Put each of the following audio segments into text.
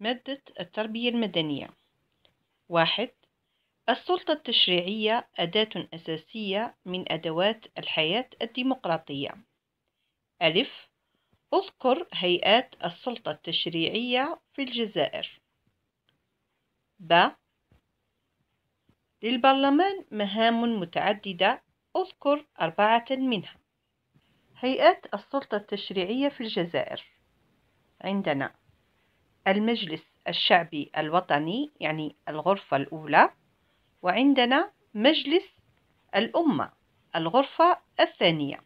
مادة التربية المدنية واحد السلطة التشريعية أداة أساسية من أدوات الحياة الديمقراطية ألف اذكر هيئات السلطة التشريعية في الجزائر ب للبرلمان مهام متعددة أذكر أربعة منها هيئات السلطة التشريعية في الجزائر عندنا المجلس الشعبي الوطني يعني الغرفة الأولى وعندنا مجلس الأمة الغرفة الثانية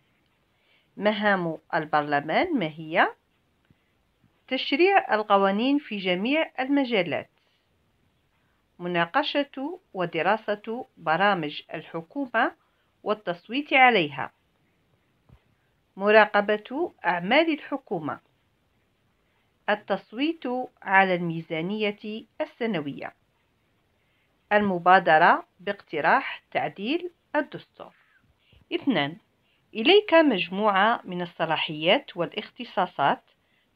مهام البرلمان ما هي؟ تشريع القوانين في جميع المجالات مناقشة ودراسة برامج الحكومة والتصويت عليها مراقبة أعمال الحكومة التصويت على الميزانية السنوية المبادرة باقتراح تعديل الدستور اثنان إليك مجموعة من الصلاحيات والاختصاصات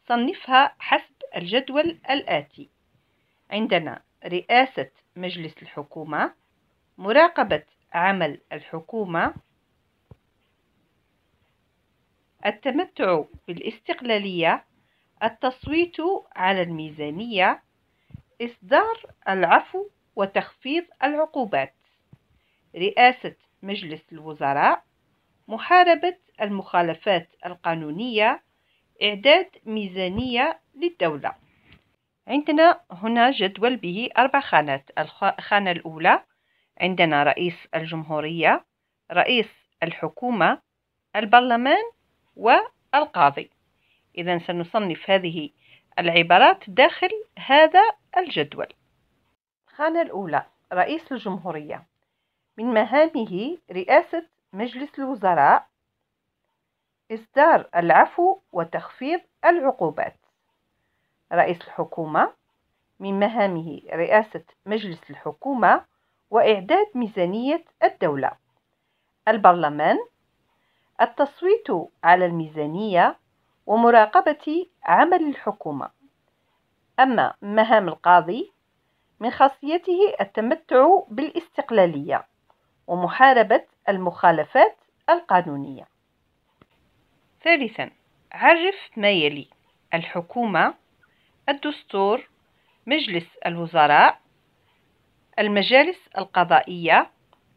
صنفها حسب الجدول الآتي عندنا رئاسة مجلس الحكومة مراقبة عمل الحكومة التمتع بالاستقلالية التصويت على الميزانية إصدار العفو وتخفيض العقوبات رئاسة مجلس الوزراء محاربة المخالفات القانونية إعداد ميزانية للدولة عندنا هنا جدول به أربع خانات الخانة الأولى عندنا رئيس الجمهورية رئيس الحكومة البرلمان والقاضي إذا سنصنف هذه العبارات داخل هذا الجدول الخانة الأولى رئيس الجمهورية من مهامه رئاسة مجلس الوزراء إصدار العفو وتخفيض العقوبات رئيس الحكومة من مهامه رئاسة مجلس الحكومة وإعداد ميزانية الدولة البرلمان التصويت على الميزانية ومراقبة عمل الحكومة أما مهام القاضي من خاصيته التمتع بالاستقلالية ومحاربة المخالفات القانونية ثالثا عرف ما يلي الحكومة الدستور مجلس الوزراء المجالس القضائية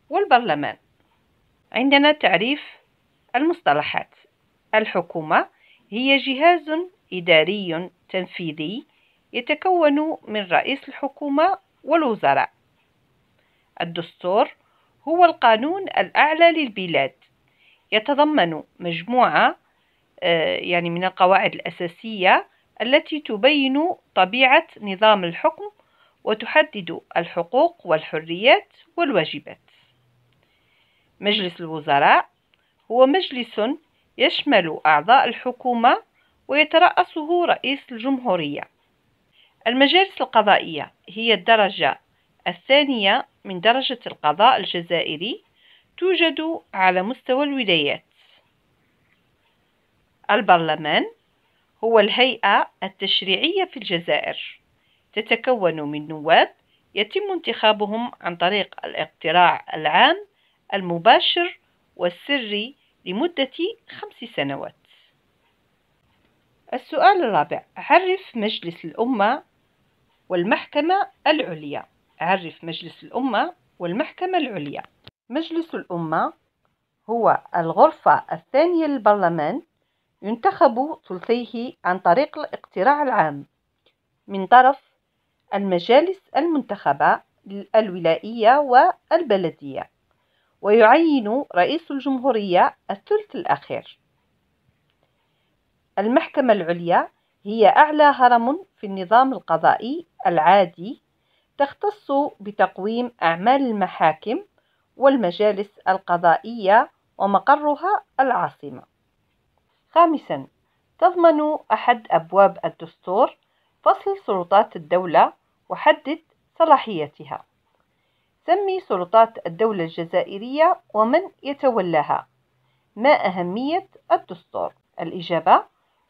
والبرلمان عندنا تعريف المصطلحات الحكومة هي جهاز إداري تنفيذي يتكون من رئيس الحكومة والوزراء. الدستور هو القانون الأعلى للبلاد، يتضمن مجموعة آه، يعني من القواعد الأساسية التي تبين طبيعة نظام الحكم وتحدد الحقوق والحريات والواجبات. مجلس الوزراء هو مجلس يشمل أعضاء الحكومة ويترأسه رئيس الجمهورية المجالس القضائية هي الدرجة الثانية من درجة القضاء الجزائري توجد على مستوى الولايات البرلمان هو الهيئة التشريعية في الجزائر تتكون من نواب يتم انتخابهم عن طريق الاقتراع العام المباشر والسري لمدة خمس سنوات السؤال الرابع عرف مجلس الأمة والمحكمة العليا عرف مجلس الأمة والمحكمة العليا مجلس الأمة هو الغرفة الثانية للبرلمان ينتخب ثلثيه عن طريق الاقتراع العام من طرف المجالس المنتخبة الولائية والبلدية ويعين رئيس الجمهورية الثلث الأخير المحكمة العليا هي أعلى هرم في النظام القضائي العادي تختص بتقويم أعمال المحاكم والمجالس القضائية ومقرها العاصمة. خامساً تضمن أحد أبواب الدستور فصل سلطات الدولة وحدد صلاحيتها. تسمي سلطات الدولة الجزائرية ومن يتولاها ما أهمية الدستور؟ الإجابة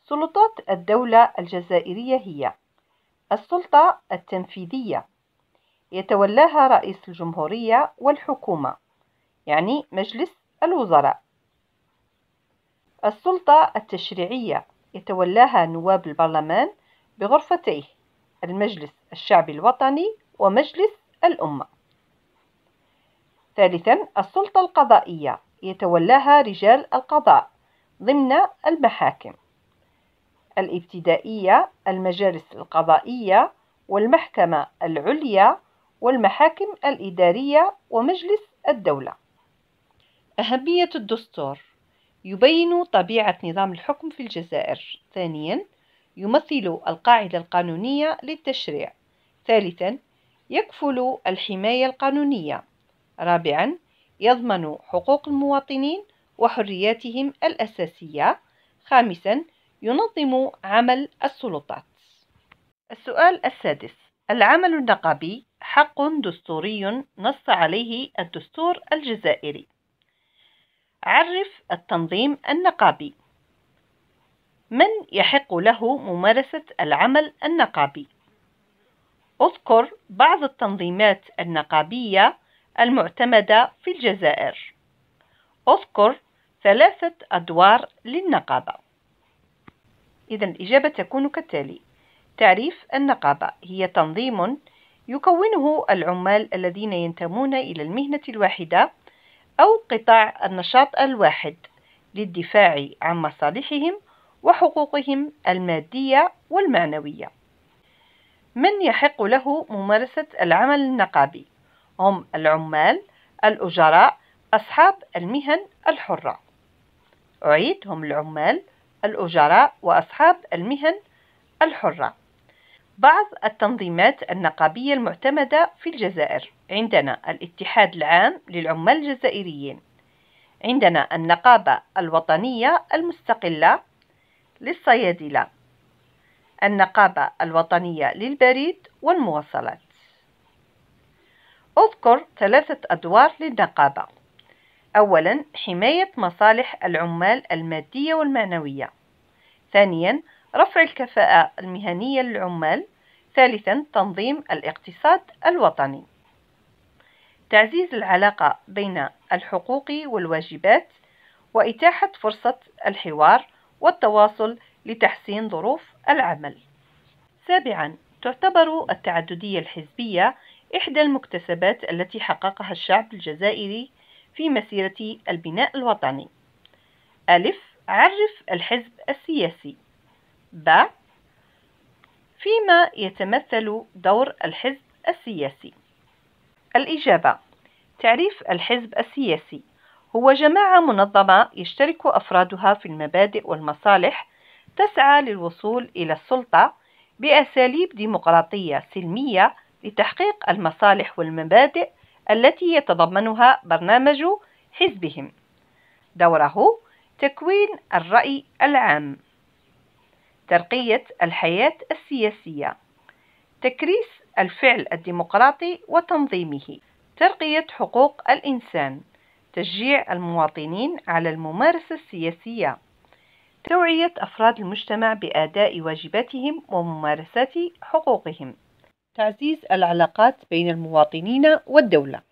سلطات الدولة الجزائرية هي السلطة التنفيذية يتولاها رئيس الجمهورية والحكومة يعني مجلس الوزراء السلطة التشريعية يتولاها نواب البرلمان بغرفتيه المجلس الشعبي الوطني ومجلس الأمة ثالثا السلطة القضائية يتولاها رجال القضاء ضمن المحاكم الابتدائية المجالس القضائية والمحكمة العليا والمحاكم الإدارية ومجلس الدولة أهمية الدستور يبين طبيعة نظام الحكم في الجزائر ثانيا يمثل القاعدة القانونية للتشريع ثالثا يكفل الحماية القانونية رابعا يضمن حقوق المواطنين وحرياتهم الأساسية خامسا ينظم عمل السلطات السؤال السادس العمل النقابي حق دستوري نص عليه الدستور الجزائري عرف التنظيم النقابي من يحق له ممارسة العمل النقابي؟ اذكر بعض التنظيمات النقابية المعتمدة في الجزائر أذكر ثلاثة أدوار للنقابة إذا الإجابة تكون كالتالي تعريف النقابة هي تنظيم يكونه العمال الذين ينتمون إلى المهنة الواحدة أو قطاع النشاط الواحد للدفاع عن مصالحهم وحقوقهم المادية والمعنوية من يحق له ممارسة العمل النقابي هم العمال الأجراء أصحاب المهن الحرة أعيد هم العمال الأجراء وأصحاب المهن الحرة بعض التنظيمات النقابية المعتمدة في الجزائر عندنا الاتحاد العام للعمال الجزائريين عندنا النقابة الوطنية المستقلة للصيادلة النقابة الوطنية للبريد والمواصلات أذكر ثلاثة أدوار للنقابة أولا حماية مصالح العمال المادية والمعنوية ثانيا رفع الكفاءة المهنية للعمال ثالثا تنظيم الاقتصاد الوطني تعزيز العلاقة بين الحقوق والواجبات وإتاحة فرصة الحوار والتواصل لتحسين ظروف العمل سابعا تعتبر التعددية الحزبية إحدى المكتسبات التي حققها الشعب الجزائري في مسيرة البناء الوطني ألف عرف الحزب السياسي ب فيما يتمثل دور الحزب السياسي الإجابة تعريف الحزب السياسي هو جماعة منظمة يشترك أفرادها في المبادئ والمصالح تسعى للوصول إلى السلطة بأساليب ديمقراطية سلمية لتحقيق المصالح والمبادئ التي يتضمنها برنامج حزبهم دوره تكوين الرأي العام ترقية الحياة السياسية تكريس الفعل الديمقراطي وتنظيمه ترقية حقوق الإنسان تشجيع المواطنين على الممارسة السياسية توعية أفراد المجتمع بأداء واجباتهم وممارسة حقوقهم تعزيز العلاقات بين المواطنين والدولة